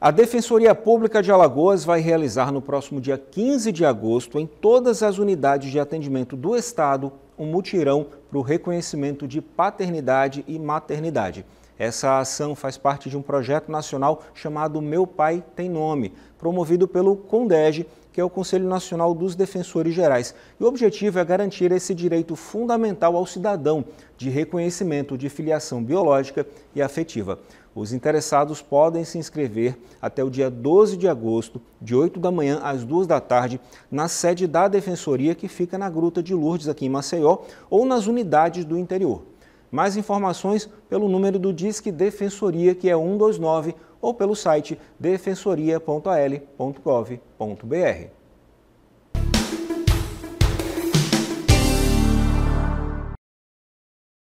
A Defensoria Pública de Alagoas vai realizar no próximo dia 15 de agosto, em todas as unidades de atendimento do Estado, um mutirão para o reconhecimento de paternidade e maternidade. Essa ação faz parte de um projeto nacional chamado Meu Pai Tem Nome, promovido pelo CONDEG que é o Conselho Nacional dos Defensores Gerais. E o objetivo é garantir esse direito fundamental ao cidadão de reconhecimento de filiação biológica e afetiva. Os interessados podem se inscrever até o dia 12 de agosto, de 8 da manhã às 2 da tarde, na sede da Defensoria, que fica na Gruta de Lourdes, aqui em Maceió, ou nas unidades do interior. Mais informações pelo número do Disque Defensoria, que é 129, ou pelo site defensoria.al.gov.br.